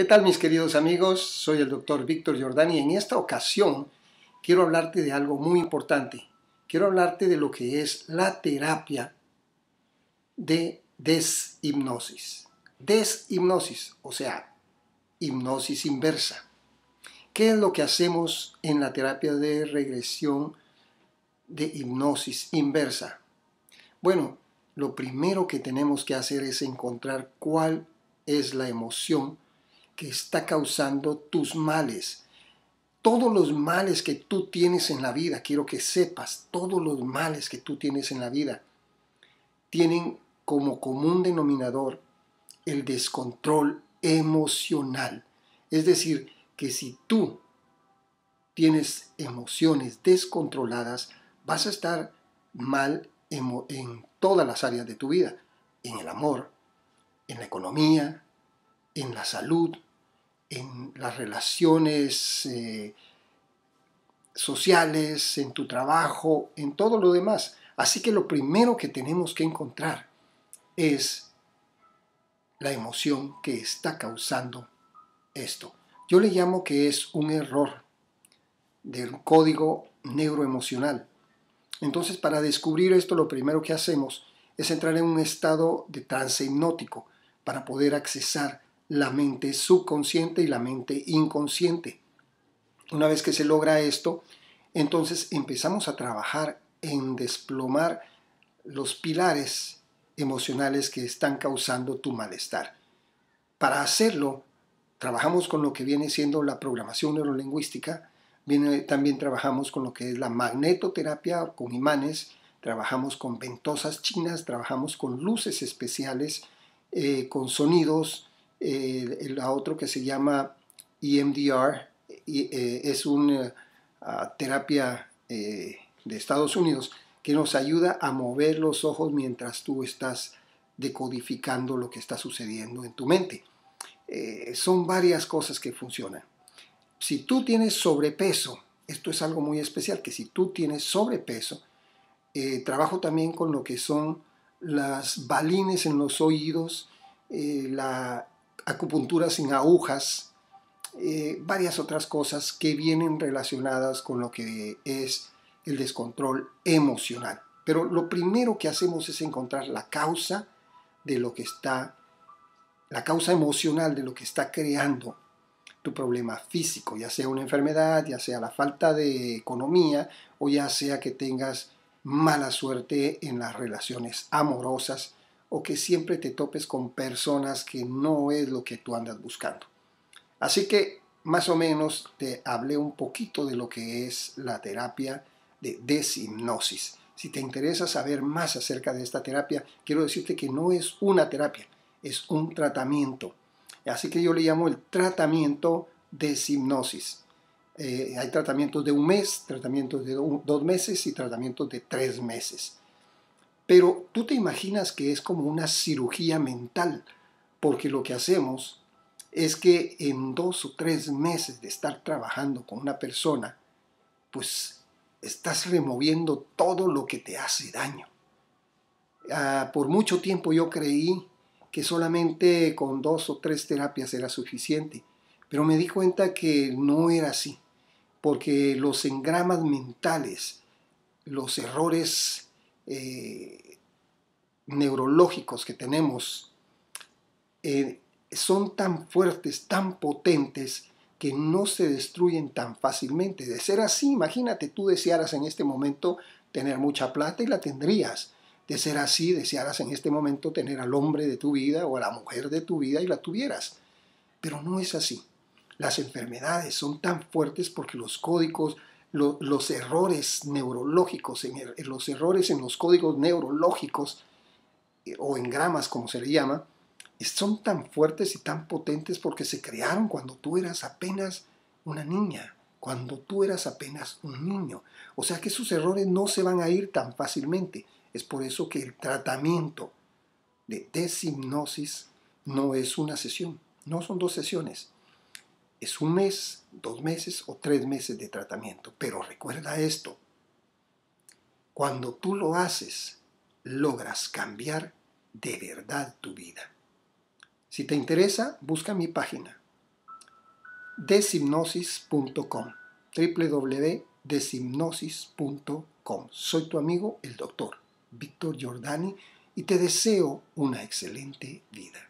¿Qué tal mis queridos amigos? Soy el doctor Víctor Giordani y en esta ocasión quiero hablarte de algo muy importante. Quiero hablarte de lo que es la terapia de deshipnosis. Deshipnosis, o sea, hipnosis inversa. ¿Qué es lo que hacemos en la terapia de regresión de hipnosis inversa? Bueno, lo primero que tenemos que hacer es encontrar cuál es la emoción que está causando tus males. Todos los males que tú tienes en la vida, quiero que sepas, todos los males que tú tienes en la vida tienen como común denominador el descontrol emocional. Es decir, que si tú tienes emociones descontroladas, vas a estar mal en, en, todas las áreas de tu vida, en el amor, en la economía, en la salud, en las relaciones eh, sociales, en tu trabajo, en todo lo demás. Así que lo primero que tenemos que encontrar es la emoción que está causando esto. Yo le llamo que es un error del código neuroemocional. Entonces, para descubrir esto, lo primero que hacemos es entrar en un estado de trance hipnótico para poder accesar la mente subconsciente y la mente inconsciente. Una vez que se logra esto, entonces empezamos a trabajar en desplomar los pilares emocionales que están causando tu malestar. Para hacerlo, trabajamos con lo que viene siendo la programación neurolingüística, también trabajamos con lo que es la magnetoterapia con imanes, trabajamos con ventosas chinas, trabajamos con luces especiales, eh, con sonidos, eh, el otro que se llama EMDR, y, eh, es una eh, terapia de Estados Unidos que nos ayuda a mover los ojos mientras tú estás decodificando lo que está sucediendo en tu mente. son varias cosas que funcionan. Si tú tienes sobrepeso, esto es algo muy especial, que si tú tienes sobrepeso, trabajo también con lo que son las balines en los oídos, la acupuntura sin agujas, eh, varias otras cosas que vienen relacionadas con lo que es el descontrol emocional. Pero lo primero que hacemos es encontrar la causa de lo que está, la causa emocional de lo que está creando tu problema físico, ya sea una enfermedad, ya sea la falta de economía o ya sea que tengas mala suerte en las relaciones amorosas o que siempre te topes con personas que no es lo que tú andas buscando. Así que más o menos te hablé un poquito de lo que es la terapia de deshipnosis. Si te interesa saber más acerca de esta terapia, quiero decirte que no es una terapia, es un tratamiento. Así que yo le llamo el tratamiento de deshipnosis. Eh, hay tratamientos de un mes, tratamientos de dos meses y tratamientos de tres meses. Pero tú te imaginas que es como una cirugía mental, porque lo que hacemos es que en dos o tres meses de estar trabajando con una persona, pues estás removiendo todo lo que te hace daño. Ah, por mucho tiempo yo creí que solamente con dos o tres terapias era suficiente, pero me di cuenta que no era así, porque los engramas mentales, los errores eh, neurológicos que tenemos eh, son tan fuertes, tan potentes, que no se destruyen tan fácilmente. De ser así, imagínate, tú desearas en este momento tener mucha plata y la tendrías. De ser así, desearas en este momento tener al hombre de tu vida o a la mujer de tu vida y la tuvieras. Pero no es así. Las enfermedades son tan fuertes porque los códigos, los errores neurológicos, en los errores en los códigos neurológicos eh, o en gramas como se le llama, son tan fuertes y tan potentes porque se crearon cuando tú eras apenas una niña, cuando tú eras apenas un niño. O sea que esos errores no se van a ir tan fácilmente. Es por eso que el tratamiento de deshipnosis no es una sesión, no son dos sesiones es un mes, dos meses o tres meses de tratamiento. Pero recuerda esto, cuando tú lo haces, logras cambiar de verdad tu vida. Si te interesa, busca mi página deshipnosis.com www.deshipnosis.com Soy tu amigo, el doctor Víctor Giordani, y te deseo una excelente vida.